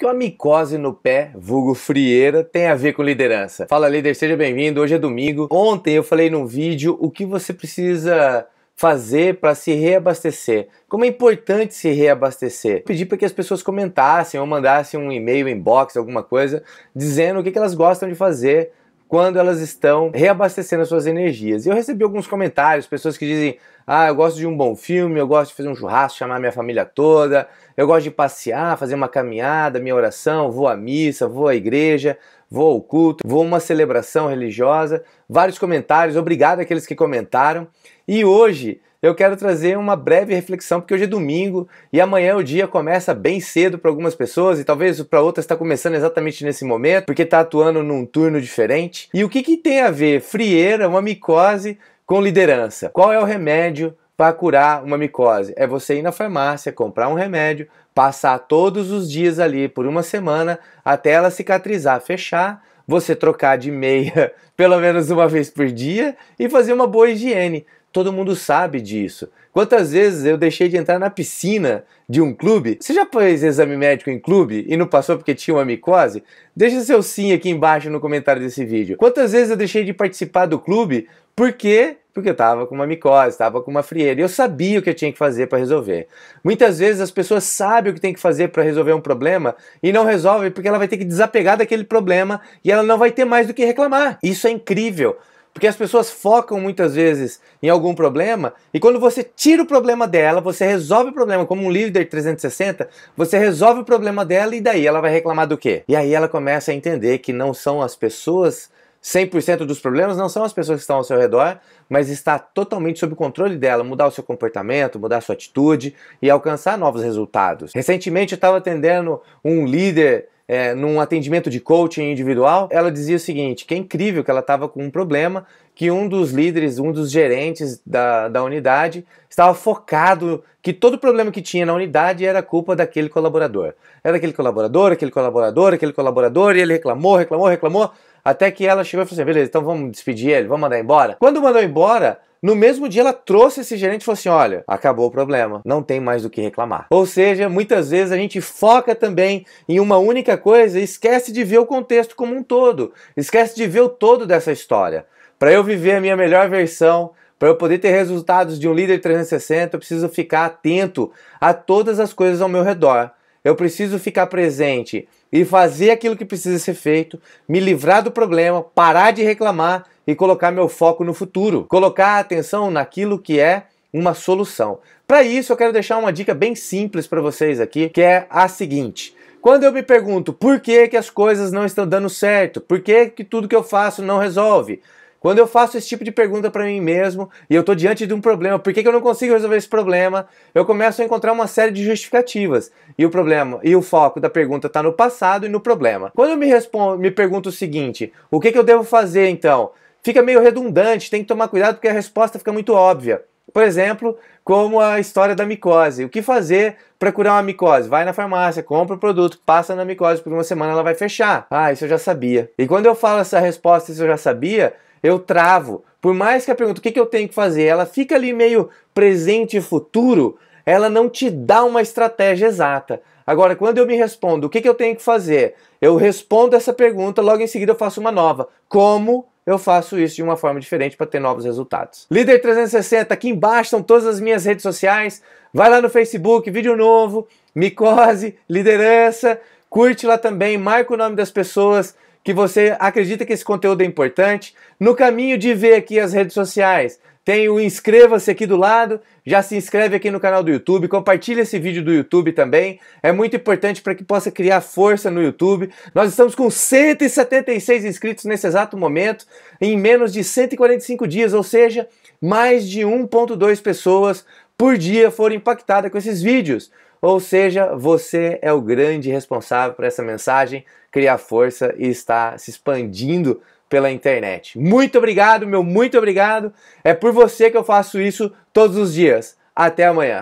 que uma micose no pé, vulgo frieira, tem a ver com liderança. Fala líder, seja bem-vindo. Hoje é domingo. Ontem eu falei num vídeo o que você precisa fazer para se reabastecer. Como é importante se reabastecer. Pedi para que as pessoas comentassem ou mandassem um e-mail, inbox, alguma coisa, dizendo o que, que elas gostam de fazer quando elas estão reabastecendo as suas energias. E eu recebi alguns comentários, pessoas que dizem: "Ah, eu gosto de um bom filme, eu gosto de fazer um churrasco, chamar minha família toda, eu gosto de passear, fazer uma caminhada, minha oração, vou à missa, vou à igreja, vou ao culto, vou a uma celebração religiosa. Vários comentários, obrigado àqueles que comentaram. E hoje eu quero trazer uma breve reflexão, porque hoje é domingo e amanhã o dia começa bem cedo para algumas pessoas e talvez para outras está começando exatamente nesse momento, porque está atuando num turno diferente. E o que, que tem a ver frieira, uma micose com liderança? Qual é o remédio para curar uma micose? É você ir na farmácia, comprar um remédio, passar todos os dias ali por uma semana até ela cicatrizar, fechar, você trocar de meia pelo menos uma vez por dia e fazer uma boa higiene. Todo mundo sabe disso. Quantas vezes eu deixei de entrar na piscina de um clube? Você já fez exame médico em clube e não passou porque tinha uma micose? Deixa seu sim aqui embaixo no comentário desse vídeo. Quantas vezes eu deixei de participar do clube porque porque eu estava com uma micose, estava com uma frieira. E eu sabia o que eu tinha que fazer para resolver. Muitas vezes as pessoas sabem o que tem que fazer para resolver um problema e não resolvem porque ela vai ter que desapegar daquele problema e ela não vai ter mais do que reclamar. Isso é incrível. Porque as pessoas focam muitas vezes em algum problema e quando você tira o problema dela, você resolve o problema como um líder 360, você resolve o problema dela e daí ela vai reclamar do quê? E aí ela começa a entender que não são as pessoas 100% dos problemas não são as pessoas que estão ao seu redor, mas está totalmente sob controle dela, mudar o seu comportamento, mudar a sua atitude e alcançar novos resultados. Recentemente eu estava atendendo um líder é, num atendimento de coaching individual, ela dizia o seguinte: que é incrível que ela estava com um problema, que um dos líderes, um dos gerentes da, da unidade, estava focado que todo problema que tinha na unidade era culpa daquele colaborador. Era aquele colaborador, aquele colaborador, aquele colaborador, e ele reclamou, reclamou, reclamou. Até que ela chegou e falou assim: beleza, então vamos despedir ele, vamos mandar embora. Quando mandou embora, no mesmo dia, ela trouxe esse gerente e falou assim: olha, acabou o problema, não tem mais do que reclamar. Ou seja, muitas vezes a gente foca também em uma única coisa e esquece de ver o contexto como um todo, esquece de ver o todo dessa história. Para eu viver a minha melhor versão, para eu poder ter resultados de um líder 360, eu preciso ficar atento a todas as coisas ao meu redor. Eu preciso ficar presente e fazer aquilo que precisa ser feito, me livrar do problema, parar de reclamar e colocar meu foco no futuro, colocar a atenção naquilo que é uma solução. Para isso, eu quero deixar uma dica bem simples para vocês aqui, que é a seguinte. Quando eu me pergunto por que, que as coisas não estão dando certo, por que, que tudo que eu faço não resolve, quando eu faço esse tipo de pergunta para mim mesmo e eu estou diante de um problema, por que, que eu não consigo resolver esse problema? Eu começo a encontrar uma série de justificativas. E o problema e o foco da pergunta está no passado e no problema. Quando eu me, respondo, me pergunto o seguinte: o que, que eu devo fazer então? Fica meio redundante, tem que tomar cuidado porque a resposta fica muito óbvia. Por exemplo, como a história da micose. O que fazer para curar uma micose? Vai na farmácia, compra o produto, passa na micose por uma semana, ela vai fechar. Ah, isso eu já sabia. E quando eu falo essa resposta, isso eu já sabia, eu travo. Por mais que a pergunta, o que, que eu tenho que fazer? Ela fica ali meio presente e futuro, ela não te dá uma estratégia exata. Agora, quando eu me respondo, o que, que eu tenho que fazer? Eu respondo essa pergunta, logo em seguida eu faço uma nova. Como eu faço isso de uma forma diferente para ter novos resultados. Líder 360, aqui embaixo estão todas as minhas redes sociais. Vai lá no Facebook, vídeo novo, micose, liderança. Curte lá também, marca o nome das pessoas que você acredita que esse conteúdo é importante, no caminho de ver aqui as redes sociais, tem o inscreva-se aqui do lado, já se inscreve aqui no canal do YouTube, compartilha esse vídeo do YouTube também, é muito importante para que possa criar força no YouTube. Nós estamos com 176 inscritos nesse exato momento, em menos de 145 dias, ou seja, mais de 1.2 pessoas por dia foram impactadas com esses vídeos. Ou seja, você é o grande responsável por essa mensagem criar força e está se expandindo pela internet. Muito obrigado, meu muito obrigado. É por você que eu faço isso todos os dias. Até amanhã.